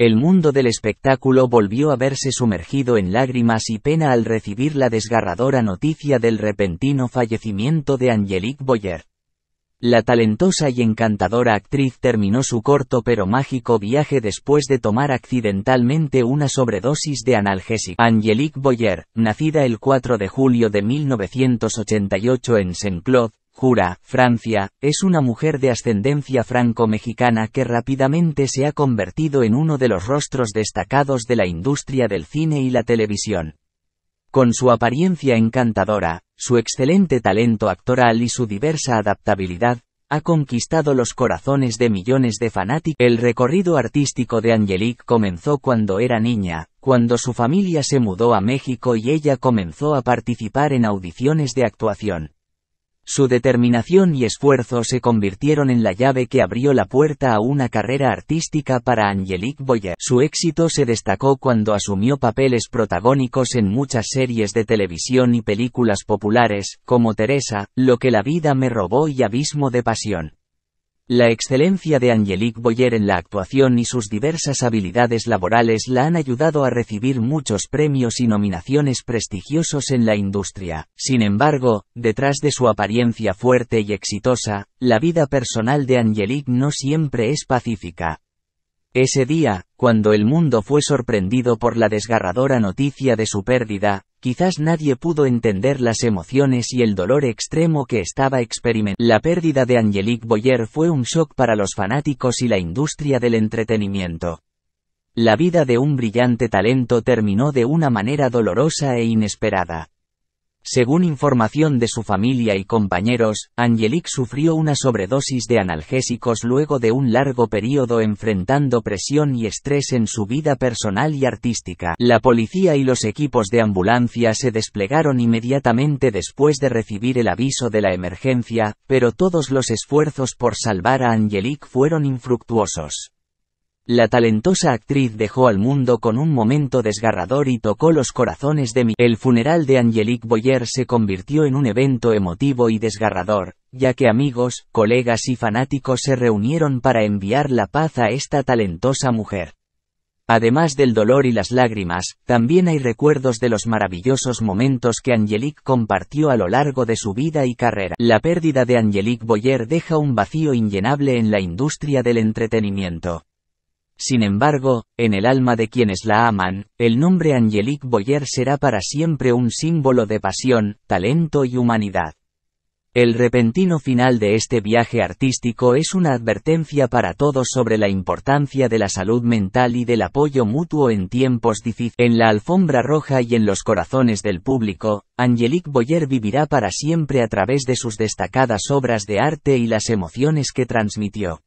El mundo del espectáculo volvió a verse sumergido en lágrimas y pena al recibir la desgarradora noticia del repentino fallecimiento de Angelique Boyer. La talentosa y encantadora actriz terminó su corto pero mágico viaje después de tomar accidentalmente una sobredosis de analgésico. Angelique Boyer, nacida el 4 de julio de 1988 en Saint-Claude, Jura, Francia, es una mujer de ascendencia franco-mexicana que rápidamente se ha convertido en uno de los rostros destacados de la industria del cine y la televisión. Con su apariencia encantadora, su excelente talento actoral y su diversa adaptabilidad, ha conquistado los corazones de millones de fanáticos. El recorrido artístico de Angelique comenzó cuando era niña, cuando su familia se mudó a México y ella comenzó a participar en audiciones de actuación. Su determinación y esfuerzo se convirtieron en la llave que abrió la puerta a una carrera artística para Angelique Boyer. Su éxito se destacó cuando asumió papeles protagónicos en muchas series de televisión y películas populares, como Teresa, Lo que la vida me robó y Abismo de Pasión. La excelencia de Angelique Boyer en la actuación y sus diversas habilidades laborales la han ayudado a recibir muchos premios y nominaciones prestigiosos en la industria. Sin embargo, detrás de su apariencia fuerte y exitosa, la vida personal de Angelique no siempre es pacífica. Ese día, cuando el mundo fue sorprendido por la desgarradora noticia de su pérdida, Quizás nadie pudo entender las emociones y el dolor extremo que estaba experimentando. La pérdida de Angelique Boyer fue un shock para los fanáticos y la industria del entretenimiento. La vida de un brillante talento terminó de una manera dolorosa e inesperada. Según información de su familia y compañeros, Angelique sufrió una sobredosis de analgésicos luego de un largo periodo enfrentando presión y estrés en su vida personal y artística. La policía y los equipos de ambulancia se desplegaron inmediatamente después de recibir el aviso de la emergencia, pero todos los esfuerzos por salvar a Angelique fueron infructuosos. La talentosa actriz dejó al mundo con un momento desgarrador y tocó los corazones de mi. El funeral de Angelique Boyer se convirtió en un evento emotivo y desgarrador, ya que amigos, colegas y fanáticos se reunieron para enviar la paz a esta talentosa mujer. Además del dolor y las lágrimas, también hay recuerdos de los maravillosos momentos que Angelique compartió a lo largo de su vida y carrera. La pérdida de Angelique Boyer deja un vacío inllenable en la industria del entretenimiento. Sin embargo, en el alma de quienes la aman, el nombre Angelique Boyer será para siempre un símbolo de pasión, talento y humanidad. El repentino final de este viaje artístico es una advertencia para todos sobre la importancia de la salud mental y del apoyo mutuo en tiempos difíciles. En la alfombra roja y en los corazones del público, Angelique Boyer vivirá para siempre a través de sus destacadas obras de arte y las emociones que transmitió.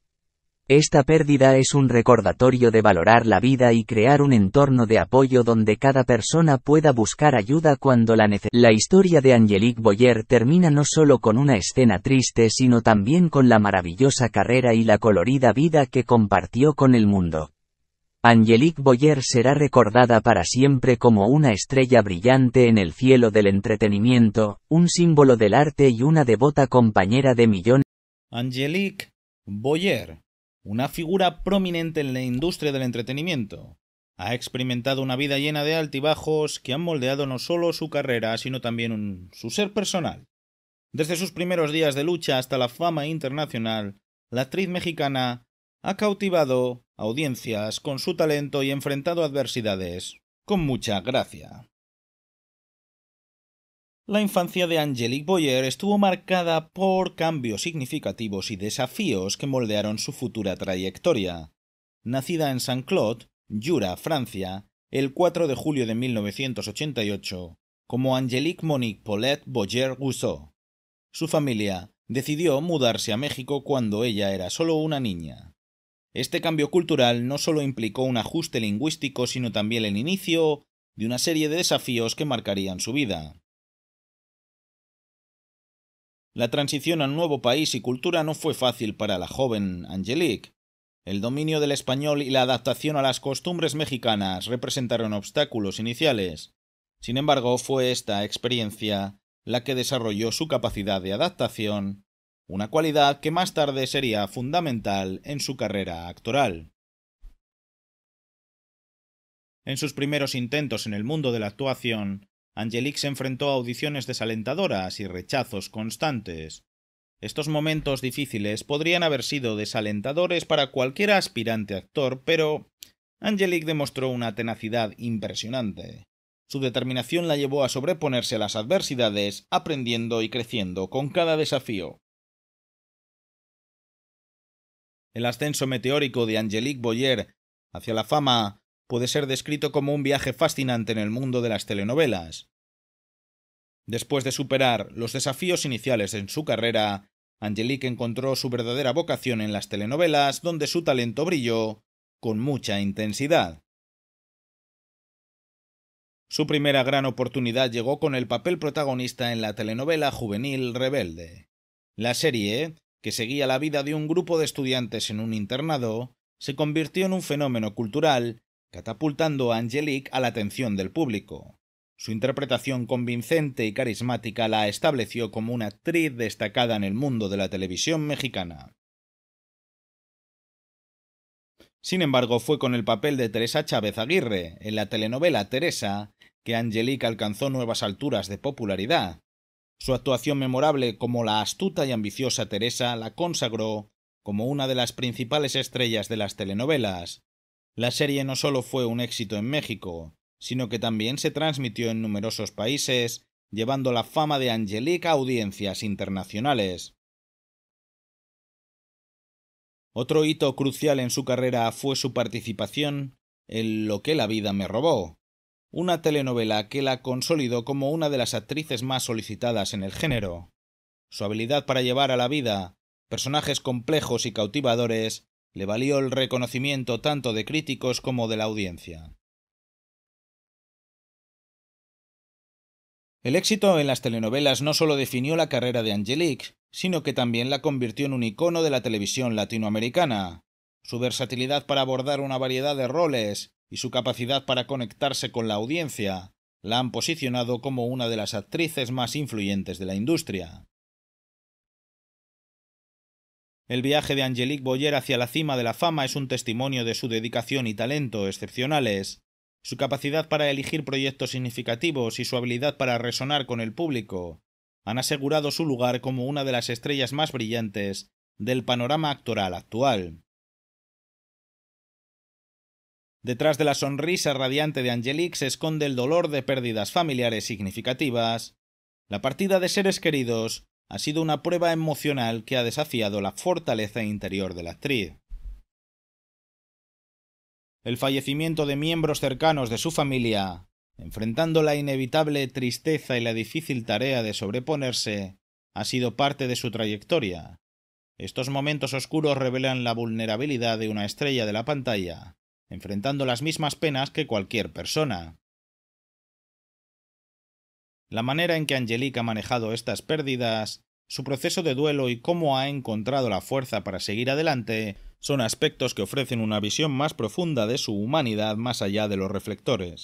Esta pérdida es un recordatorio de valorar la vida y crear un entorno de apoyo donde cada persona pueda buscar ayuda cuando la necesite. La historia de Angelique Boyer termina no solo con una escena triste sino también con la maravillosa carrera y la colorida vida que compartió con el mundo. Angelique Boyer será recordada para siempre como una estrella brillante en el cielo del entretenimiento, un símbolo del arte y una devota compañera de millones. Angelique Boyer una figura prominente en la industria del entretenimiento. Ha experimentado una vida llena de altibajos que han moldeado no solo su carrera, sino también su ser personal. Desde sus primeros días de lucha hasta la fama internacional, la actriz mexicana ha cautivado audiencias con su talento y enfrentado adversidades con mucha gracia. La infancia de Angélique Boyer estuvo marcada por cambios significativos y desafíos que moldearon su futura trayectoria. Nacida en Saint-Claude, Jura, Francia, el 4 de julio de 1988, como Angelique Monique Paulette Boyer Rousseau. Su familia decidió mudarse a México cuando ella era solo una niña. Este cambio cultural no solo implicó un ajuste lingüístico, sino también el inicio de una serie de desafíos que marcarían su vida. La transición a un nuevo país y cultura no fue fácil para la joven Angelique. El dominio del español y la adaptación a las costumbres mexicanas representaron obstáculos iniciales. Sin embargo, fue esta experiencia la que desarrolló su capacidad de adaptación, una cualidad que más tarde sería fundamental en su carrera actoral. En sus primeros intentos en el mundo de la actuación, Angelique se enfrentó a audiciones desalentadoras y rechazos constantes. Estos momentos difíciles podrían haber sido desalentadores para cualquier aspirante actor, pero Angelique demostró una tenacidad impresionante. Su determinación la llevó a sobreponerse a las adversidades, aprendiendo y creciendo con cada desafío. El ascenso meteórico de Angelique Boyer hacia la fama puede ser descrito como un viaje fascinante en el mundo de las telenovelas. Después de superar los desafíos iniciales en su carrera, Angelique encontró su verdadera vocación en las telenovelas, donde su talento brilló con mucha intensidad. Su primera gran oportunidad llegó con el papel protagonista en la telenovela juvenil Rebelde. La serie, que seguía la vida de un grupo de estudiantes en un internado, se convirtió en un fenómeno cultural catapultando a Angelique a la atención del público. Su interpretación convincente y carismática la estableció como una actriz destacada en el mundo de la televisión mexicana. Sin embargo, fue con el papel de Teresa Chávez Aguirre, en la telenovela Teresa, que Angelique alcanzó nuevas alturas de popularidad. Su actuación memorable como la astuta y ambiciosa Teresa la consagró como una de las principales estrellas de las telenovelas, la serie no solo fue un éxito en México, sino que también se transmitió en numerosos países, llevando la fama de Angelique a audiencias internacionales. Otro hito crucial en su carrera fue su participación en Lo que la vida me robó, una telenovela que la consolidó como una de las actrices más solicitadas en el género. Su habilidad para llevar a la vida personajes complejos y cautivadores le valió el reconocimiento tanto de críticos como de la audiencia. El éxito en las telenovelas no solo definió la carrera de Angelique, sino que también la convirtió en un icono de la televisión latinoamericana. Su versatilidad para abordar una variedad de roles y su capacidad para conectarse con la audiencia la han posicionado como una de las actrices más influyentes de la industria. El viaje de Angelique Boyer hacia la cima de la fama es un testimonio de su dedicación y talento excepcionales, su capacidad para elegir proyectos significativos y su habilidad para resonar con el público han asegurado su lugar como una de las estrellas más brillantes del panorama actoral actual. Detrás de la sonrisa radiante de Angelique se esconde el dolor de pérdidas familiares significativas, la partida de seres queridos ha sido una prueba emocional que ha desafiado la fortaleza interior de la actriz. El fallecimiento de miembros cercanos de su familia, enfrentando la inevitable tristeza y la difícil tarea de sobreponerse, ha sido parte de su trayectoria. Estos momentos oscuros revelan la vulnerabilidad de una estrella de la pantalla, enfrentando las mismas penas que cualquier persona la manera en que Angelique ha manejado estas pérdidas, su proceso de duelo y cómo ha encontrado la fuerza para seguir adelante, son aspectos que ofrecen una visión más profunda de su humanidad más allá de los reflectores.